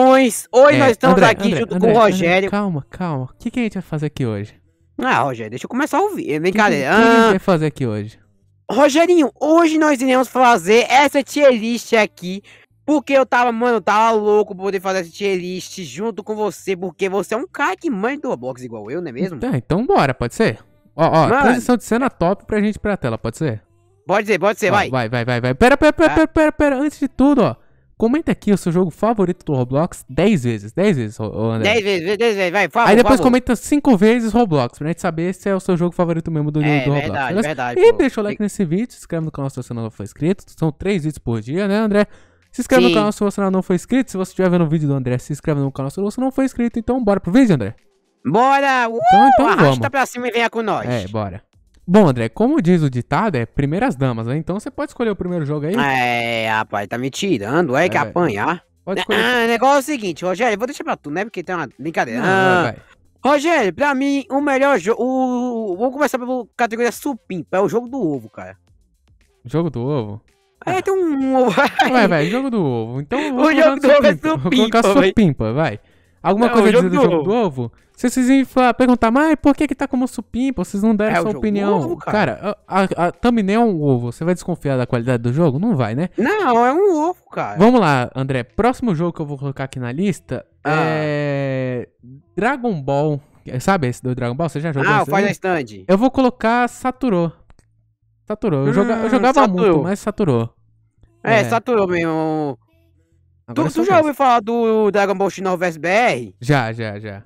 Pois, hoje é, nós estamos André, aqui André, junto André, com o Rogério. calma, calma. O que, que a gente vai fazer aqui hoje? Ah, Rogério, deixa eu começar a ouvir. É brincadeira. O que, que, a gente ah. vai fazer aqui hoje? Rogerinho, hoje nós iremos fazer essa tier list aqui. Porque eu tava, mano, tava louco pra poder fazer essa tier list junto com você. Porque você é um cara que manda do Roblox igual eu, não é mesmo? Tá, então bora, pode ser? Ó, ó, mano, transição de cena top pra gente pra tela, pode ser? Pode ser, pode ser, ó, vai. Vai, vai, vai, vai. Pera, pera, pera, tá. pera, pera, pera, antes de tudo, ó. Comenta aqui o seu jogo favorito do Roblox 10 vezes. 10 vezes, André. 10 vezes, 10 vezes, vai, fala. Aí depois favor. comenta 5 vezes Roblox, pra gente saber se é o seu jogo favorito mesmo do, é, do Roblox. Verdade, verdade. E pô. deixa o like nesse vídeo, se inscreve no canal se você não for inscrito. São 3 vídeos por dia, né, André? Se inscreve Sim. no canal se você não for inscrito. Se você estiver vendo o vídeo do André, se inscreve no canal se você não for inscrito. Então, bora pro vídeo, André. Bora! Uh, então, então uh, arrasta vamos. pra cima e venha com nós. É, bora. Bom, André, como diz o ditado, é primeiras damas, né? Então você pode escolher o primeiro jogo aí? É, rapaz, tá me tirando, é, é que apanhar. Pode ah, escolher. Ah, o negócio é o seguinte, Rogério, vou deixar pra tu, né? Porque tem uma brincadeira. Não, ah, vai, vai. Rogério, pra mim, o melhor jogo. O... Vamos começar pela categoria supimpa, é o jogo do ovo, cara. Jogo do ovo? É, tem um ovo. Vai, vai, jogo do ovo. Então, o jogo do ovo é supimpa. Vou colocar supimpa, vai. Alguma é, coisa jogo do, do jogo do ovo? Se vocês iam perguntar, mas por que que tá como supimpa? Vocês não deram é, sua opinião. Ovo, cara, cara a, a, a thumbnail é um ovo. Você vai desconfiar da qualidade do jogo? Não vai, né? Não, é um ovo, cara. Vamos lá, André. Próximo jogo que eu vou colocar aqui na lista ah. é. Dragon Ball. Sabe esse do Dragon Ball? Você já jogou? Ah, faz na stand. Eu vou colocar Saturou. Saturou. Eu, hum, joga... eu jogava saturou. muito, mas saturou. É, é, saturou mesmo tu, é tu já ouviu falar do Dragon Ball Shinor vs BR? Já, já, já.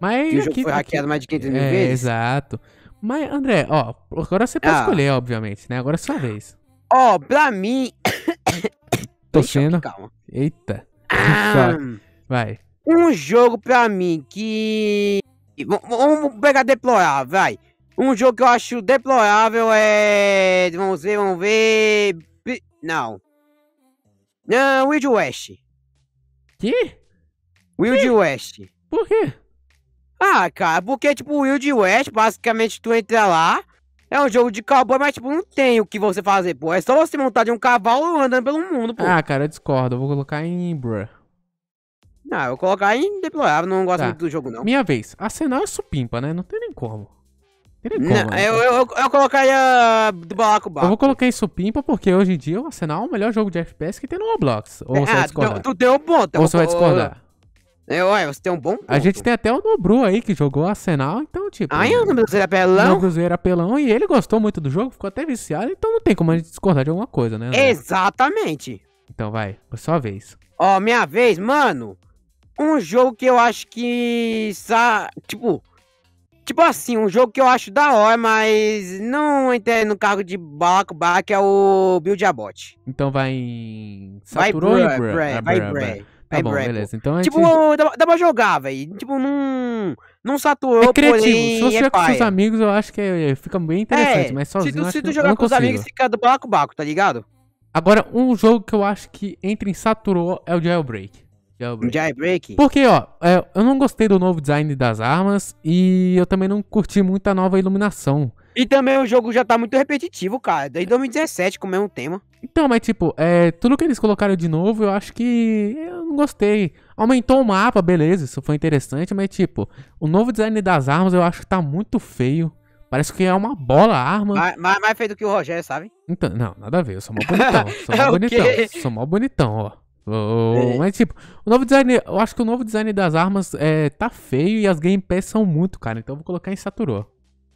Mas que o jogo aqui, foi hackeado mais de 500 mil é, vezes? Exato. Mas, André, ó, agora você pode ah. escolher, obviamente, né? Agora é sua vez. Ó, oh, pra mim. Tô sendo. Calma. Eita. Ah. Vai. Um jogo pra mim que. Vamos pegar deplorável, vai. Um jogo que eu acho deplorável é. Vamos ver, vamos ver. Não. Não, Wild West. Que? Wild que? West. Por quê? Ah, cara, porque, tipo, Wild West, basicamente, tu entra lá, é um jogo de cowboy, mas, tipo, não tem o que você fazer, pô. É só você montar de um cavalo andando pelo mundo, pô. Ah, cara, eu discordo. Eu vou colocar em bruh. Não, eu vou colocar em deplorável. Não gosto tá. muito do jogo, não. Minha vez. Arsenal é supimpa, né? Não tem nem como não, né? eu, eu, eu colocaria do Balacobaco. Eu vou colocar isso Supimpa porque hoje em dia o Arsenal é o melhor jogo de FPS que tem no Roblox. Ou é, você ah, vai então discordar? Tu, deu um ponto. É Ou você vai discordar? Eu, é, ué, você tem um bom ponto. A gente tem até o Nobru aí que jogou Arsenal, então tipo... Ai, ah, é o Cruzeiro Apelão. O Cruzeiro pelão e ele gostou muito do jogo, ficou até viciado, então não tem como a gente discordar de alguma coisa, né? Exatamente. Então vai, sua vez. Ó, minha vez, mano. Um jogo que eu acho que... Sa... Tipo Tipo assim, um jogo que eu acho da hora, mas não entrei no cargo de balacobá que é o Build a Bot. Então vai em. Saturou ah, vai Bray, Bray, tá vai Bray. Tá bom, beleza. Então Tipo, gente... dá, dá pra jogar, velho. Tipo, não. Não saturou, É criativo. se você é com seus é amigos, eu acho que é, é, fica bem interessante, é, mas só Se tu, se tu jogar com os amigos, fica do Balacubaco, tá ligado? Agora, um jogo que eu acho que entra em saturou é o Jailbreak. Jailbreak. Porque, ó, é, eu não gostei do novo design das armas e eu também não curti muito a nova iluminação. E também o jogo já tá muito repetitivo, cara. Desde 2017 com o mesmo tema. Então, mas tipo, é, tudo que eles colocaram de novo, eu acho que eu não gostei. Aumentou o mapa, beleza, isso foi interessante, mas tipo, o novo design das armas eu acho que tá muito feio. Parece que é uma bola a arma. Mais, mais, mais feio do que o Rogério, sabe? Então, não, nada a ver, eu sou mó bonitão. sou mó é bonitão, sou mó bonitão, ó. Oh, mas tipo, o novo design, eu acho que o novo design das armas é, tá feio e as gameplays são muito, cara. Então eu vou colocar em Saturou.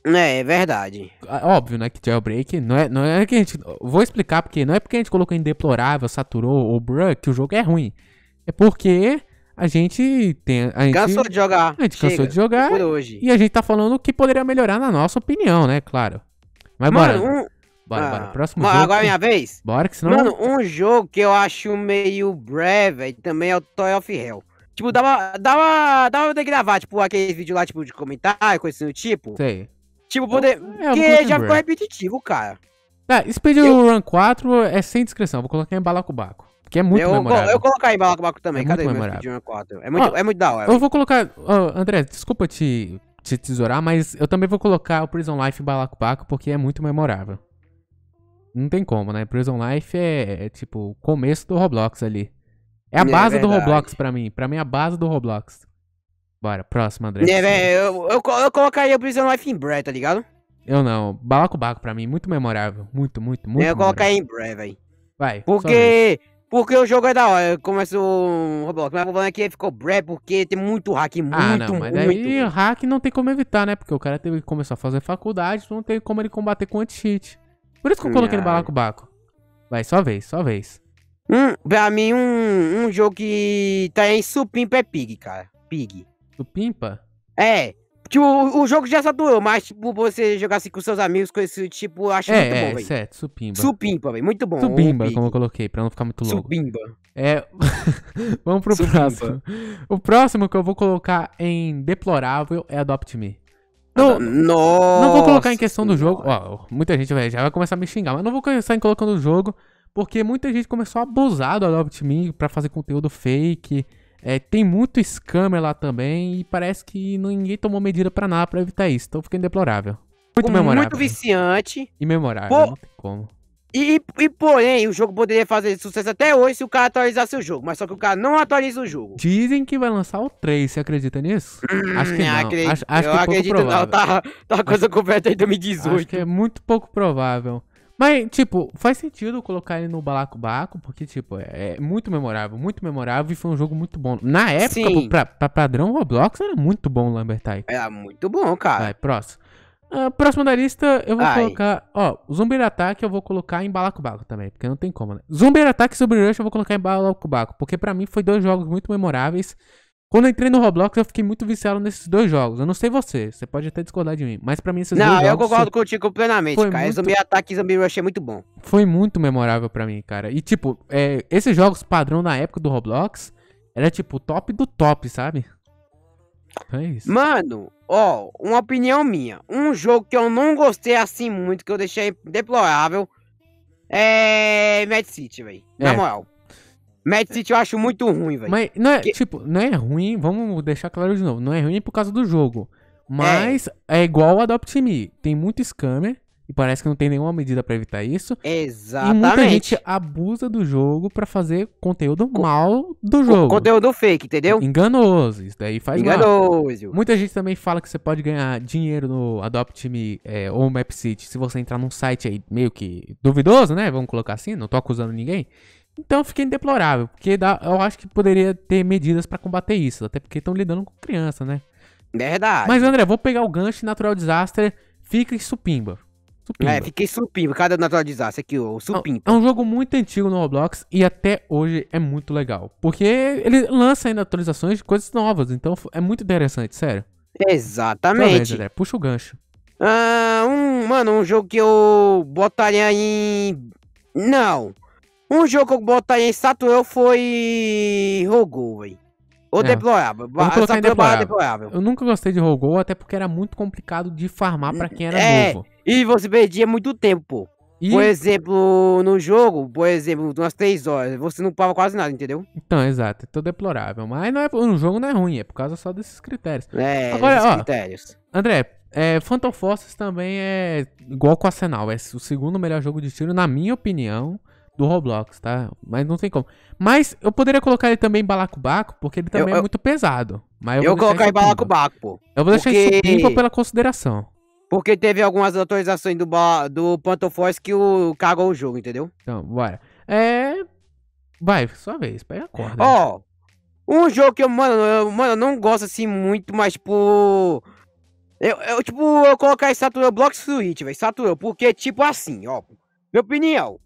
É, é verdade. Ah, óbvio, né, que Jailbreak não é, não é que a gente... Vou explicar porque não é porque a gente colocou em Deplorável, Saturou ou Bruh que o jogo é ruim. É porque a gente tem... A gente, cansou de jogar. A gente Chega. cansou de jogar. Por hoje. E a gente tá falando o que poderia melhorar na nossa opinião, né, claro. Mas Mano, bora. Um Bora, ah, bora. Próximo jogo. Agora é minha vez? Bora, que senão. Mano, um jogo que eu acho meio breve também é o Toy of Hell. Tipo, dava, dava, dava que gravar, tipo, aquele vídeo lá, tipo, de comentário, coisa assim do tipo. Sei. Tipo, poder. É, já ficou repetitivo, cara. Tá, ah, Speedrun eu... 4 é sem discreção. vou colocar em balacobaco. Que é muito eu, memorável. Eu colocar em balacobaco também, é cadê meu Speedrun 4? É muito, ah, é muito da hora. Eu vou colocar. Oh, André, desculpa te, te tesourar, mas eu também vou colocar o Prison Life em balacobaco porque é muito memorável não tem como, né? Prison Life é, é tipo o começo do Roblox ali. É a é base do Roblox pra mim. Pra mim é a base do Roblox. Bora, próximo, André. É, véio, né, eu, eu, eu colocaria Prison Life em breve tá ligado? Eu não. Balacobaco pra mim, muito memorável. Muito, muito, muito. É, eu colocaria em breve velho. Vai. Porque. Porque o jogo é da hora, começa o Roblox, mas o problema é que ficou breve porque tem muito hack, ah, muito, ah, não, mas muito. Daí, hack não tem como evitar, né? Porque o cara teve, começar a fazer faculdade, não tem como ele combater com anti-cheat. Por isso que eu coloquei no Balaco Vai, só vez, só vez. Um, pra mim, um, um jogo que tá em supimpa é Pig, cara. Pig. Supimpa? É. Tipo, o, o jogo já saturou, mas, tipo, você jogar assim com seus amigos, com assim, esse tipo, eu acho é, muito é, bom, velho. É, certo, supimba. Supimpa, velho, muito bom. Supimba, como eu coloquei, pra não ficar muito longo. Supimba. É, vamos pro supimba. próximo. O próximo que eu vou colocar em deplorável é Adopt Me. Não, não vou colocar em questão do jogo. Ó, muita gente vai, já vai começar a me xingar, mas não vou começar em colocando o jogo, porque muita gente começou a abusar do Adobe Me pra fazer conteúdo fake. É, tem muito scammer lá também e parece que ninguém tomou medida para nada para evitar isso. Então fica indeplorável. Muito memorável. Muito né? viciante. E memorável, Pô, não tem como. E, e, porém, o jogo poderia fazer sucesso até hoje se o cara atualizasse o jogo, mas só que o cara não atualiza o jogo. Dizem que vai lançar o 3, você acredita nisso? Hum, acho que não. acho, acho eu que é acredito não, tá, tá uma coisa coberta em 2018. Acho que é muito pouco provável. Mas, tipo, faz sentido colocar ele no balacobaco, porque, tipo, é, é muito memorável, muito memorável e foi um jogo muito bom. Na época, pra, pra padrão Roblox, era muito bom o Lumbertide. Era muito bom, cara. Vai, próximo. Uh, próximo da lista, eu vou Ai. colocar. Ó, Zumbi Ataque eu vou colocar em Balacobaco também, porque não tem como, né? Zumbi Ataque e Zumbi Rush eu vou colocar em Balacobaco, porque para mim foi dois jogos muito memoráveis. Quando eu entrei no Roblox, eu fiquei muito viciado nesses dois jogos. Eu não sei você, você pode até discordar de mim, mas para mim esses não, dois jogos. Não, eu concordo foi... contigo plenamente, foi cara. Muito... Zumbi Ataque e Zumbi Rush é muito bom. Foi muito memorável para mim, cara. E tipo, é, esses jogos padrão na época do Roblox era tipo top do top, sabe? Então é isso. Mano, Ó, uma opinião minha. Um jogo que eu não gostei assim muito, que eu deixei deplorável, é. Mad City, velho. É. Na moral. Mad City eu acho muito ruim, velho. Mas, não é, que... tipo, não é ruim, vamos deixar claro de novo. Não é ruim por causa do jogo. É. Mas é, é igual o Adopt Me. Tem muito scammer e parece que não tem nenhuma medida para evitar isso. Exatamente. E muita gente abusa do jogo para fazer conteúdo mal do jogo. Conteúdo fake, entendeu? Enganoso. Isso daí faz Enganoso. Mal. Muita gente também fala que você pode ganhar dinheiro no Adopt Me é, ou Map City se você entrar num site aí meio que duvidoso, né? Vamos colocar assim, não tô acusando ninguém. Então fica indeplorável, porque dá, eu acho que poderia ter medidas para combater isso, até porque estão lidando com criança, né? Verdade. Mas André, vou pegar o gancho Natural Desastre fica e supimba. Supimba. É, fiquei supimba, cada naturalizasse aqui, o supimba. É, é um jogo muito antigo no Roblox e até hoje é muito legal. Porque ele lança ainda atualizações de coisas novas, então é muito interessante, sério. Exatamente. puxa o gancho. Ah, um, mano, um jogo que eu botaria em. Não! Um jogo que eu botaria em Statuel foi. Rogou, velho. Ou é. deplorável. Vamos colocar em deplorável. deplorável. Eu nunca gostei de Rogol, até porque era muito complicado de farmar para quem era é, novo. E você perdia muito tempo, pô. E... Por exemplo, no jogo, por exemplo, umas 3 horas, você não pava quase nada, entendeu? Então, exato, então deplorável. Mas não é, no jogo não é ruim, é por causa só desses critérios. É, Agora, ó, critérios. André, é, Phantom Forces também é igual com o Arsenal, é o segundo melhor jogo de tiro, na minha opinião do Roblox, tá? Mas não tem como. Mas eu poderia colocar ele também em balacobaco, porque ele também eu, é muito pesado. Mas eu, eu vou colocar em balacobaco, pô. Eu vou deixar porque... em supimpa pela consideração. Porque teve algumas autorizações do, do Pantofoz que o cagou o jogo, entendeu? Então, bora. É. Vai, sua vez, pega a corda. Ó, oh, um jogo que eu, mano, eu, mano, eu não gosto assim muito, mas tipo. Eu, eu tipo, eu colocar em Saturno Block Switch, velho. Saturno, porque tipo assim, ó. Minha opinião.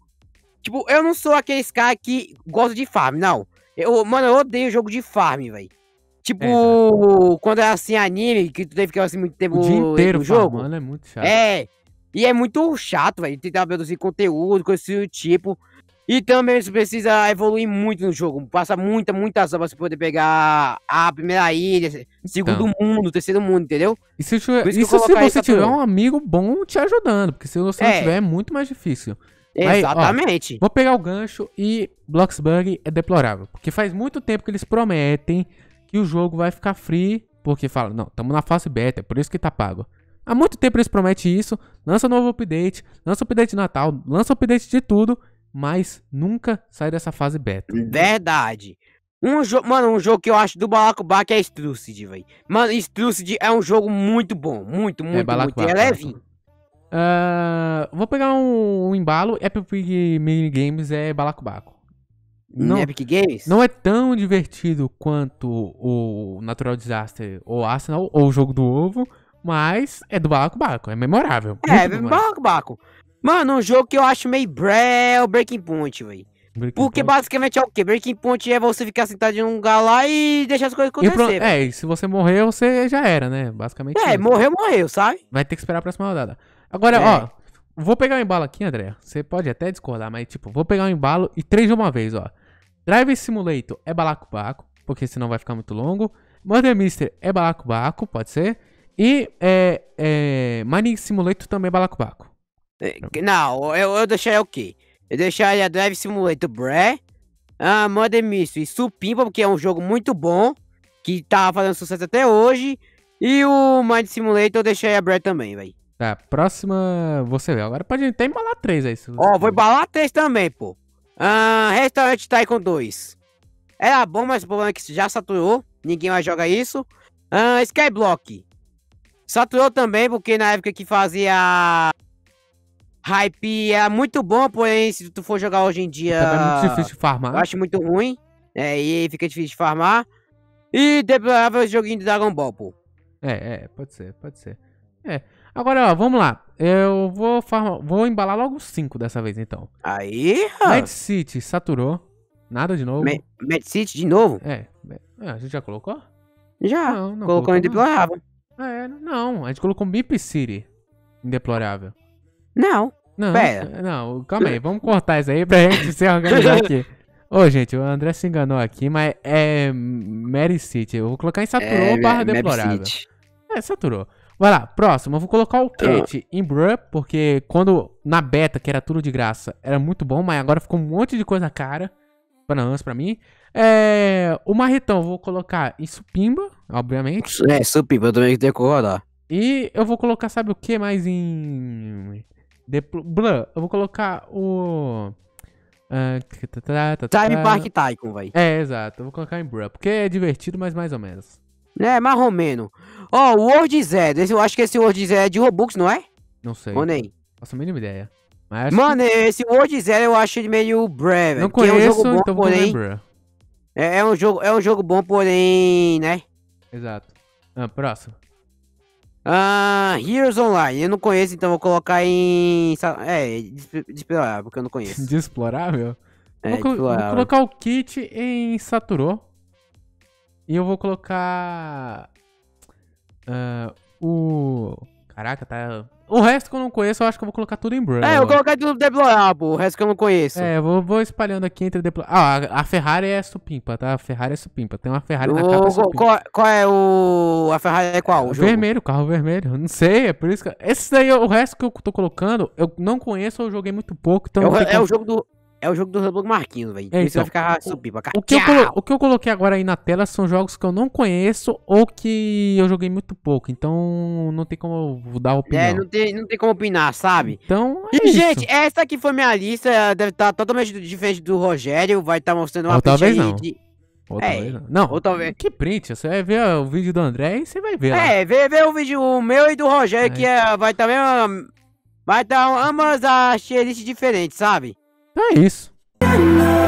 Tipo, eu não sou aqueles cara que gosta de farm, não. Eu, mano, eu odeio jogo de farm, velho. Tipo, é, quando é assim anime, que tu tem que ficar assim muito tempo o dia inteiro no jogo. Mano, é muito chato. É. E é muito chato, velho. Tentar produzir conteúdo, coisa do tipo. E também você precisa evoluir muito no jogo. Passa muita, muitas horas pra você poder pegar a primeira ilha, segundo então. mundo, terceiro mundo, entendeu? E se, tiver, isso isso se você tiver um amigo bom te ajudando, porque se você é. não tiver, é muito mais difícil. Exatamente. Aí, ó, vou pegar o gancho e Bloxburg é deplorável. Porque faz muito tempo que eles prometem que o jogo vai ficar free. Porque fala, não, estamos na fase beta, é por isso que tá pago. Há muito tempo eles prometem isso, lança um novo update, lança um update de Natal, lança um update de tudo, mas nunca sai dessa fase beta. Verdade. Um mano, um jogo que eu acho do Balacobac é Strucid, velho. Mano, Strucid é um jogo muito bom, muito, muito, é, muito. É levinho. Né? Uh, vou pegar um, um embalo. Epic Minigames é balacobaco. Não, Epic Games? Não é tão divertido quanto o Natural Disaster ou Arsenal ou o Jogo do Ovo, mas é do balacobaco. É memorável. É, é balacobaco. Mano, um jogo que eu acho meio bré o Breaking Point, velho. Breaking Porque Point. basicamente é o quê? Breaking Point é você ficar sentado em um lugar lá e deixar as coisas acontecerem. É, e se você morrer, você já era, né? Basicamente. É, isso. morreu, morreu, sabe? Vai ter que esperar a próxima rodada. Agora, é. ó, vou pegar o um embalo aqui, André. Você pode até discordar, mas tipo, vou pegar o um embalo e três de uma vez, ó. Drive Simulator é balacobaco, porque senão vai ficar muito longo. Mother Mister é balacobaco, pode ser. E é, é, Mining Simulator também é balacobaco. É, não, eu, eu deixaria o quê? Eu deixaria Drive Simulator Bré, ah, Mother Mystery e Supimpa, porque é um jogo muito bom, que tá fazendo sucesso até hoje. E o Mind Simulator eu deixaria Bré também, velho. Tá, próxima. Você vê. Agora pode até embalar três aí. Ó, oh, vou embalar três também, pô. Ah, restaurante tá aí com dois. Era bom, mas o problema é que já saturou. Ninguém mais joga isso. Ah, Skyblock. Saturou também, porque na época que fazia hype era muito bom, porém, se tu for jogar hoje em dia. é muito difícil de farmar. Eu acho muito ruim. É, e fica difícil de farmar. E deplorável joguinho de Dragon Ball, pô. É, é, pode ser, pode ser. É. Agora, ó, vamos lá. Eu vou, vou embalar logo cinco dessa vez, então. Aí, ó. Mad City saturou. Nada de novo. Mad City de novo? É. é. A gente já colocou? Já. Não, não colocou, em deplorável. É, não. A gente colocou Mip City em deplorável. Não. Não, Pera. É, não, calma aí, vamos cortar isso aí pra gente se organizar aqui. Ô, gente, o André se enganou aqui, mas é Mary City. Eu vou colocar em é, saturou é, barra deplorável. É, saturou. Vai lá, próximo. Eu vou colocar o Cat ah. em Bruh, porque quando na beta, que era tudo de graça, era muito bom, mas agora ficou um monte de coisa cara. Bananas pra mim. É, o Marretão eu vou colocar em Supimba, obviamente. É, Supimba, eu também tenho que rodar. E eu vou colocar, sabe o que mais em. Depl... eu vou colocar o. Uh... Time Park Tycoon, vai. É, exato. Eu vou colocar em Bruh, porque é divertido, mas mais ou menos. É, marromeno. Ó, oh Word Zed. Esse, eu acho que esse Word Zed é de Robux, não é? Não sei. Ou nem? Faço a mínima ideia. Mas Mano, que... esse World Zero eu acho ele meio breve. Não conheço, é um jogo bom, então porém... É, é, um jogo, é um jogo bom, porém, né? Exato. Ah, próximo. Ah, Heroes Online. Eu não conheço, então vou colocar em... É, desplorável, porque eu não conheço. Desplorável? É, vou, Vou colocar o kit em Saturou. E eu vou colocar. Uh, o. Caraca, tá. O resto que eu não conheço, eu acho que eu vou colocar tudo em Brawl. É, eu vou colocar tudo deplorável, o resto que eu não conheço. É, eu vou, vou espalhando aqui entre deplorável. Ah, a, Ferrari é supimpa, tá? A Ferrari é supimpa. Tem uma Ferrari o, na capa supimpa. Qual, qual, é o... A Ferrari é qual? O vermelho, carro vermelho. Não sei, é por isso que... Esse daí, o resto que eu tô colocando, eu não conheço, eu joguei muito pouco. Então é, o, é como... o jogo do... É o jogo do Roblox Marquinhos, velho. É, então, vai ficar subindo o que, o que eu coloquei agora aí na tela são jogos que eu não conheço ou que eu joguei muito pouco. Então não tem como eu dar é, opinião. É, não tem, não tem como opinar, sabe? Então. É e, gente, essa aqui foi minha lista. Deve estar tá totalmente diferente do Rogério. Vai estar tá mostrando uma ou talvez não. De... Ou é, talvez não. não. Ou talvez. Que print? Você vai ver o vídeo do André e você vai ver. Lá. É, vê, vê o vídeo meu e do Rogério, é. que é, vai tá estar mesmo. Vai estar ambas as tier diferentes, sabe? é isso.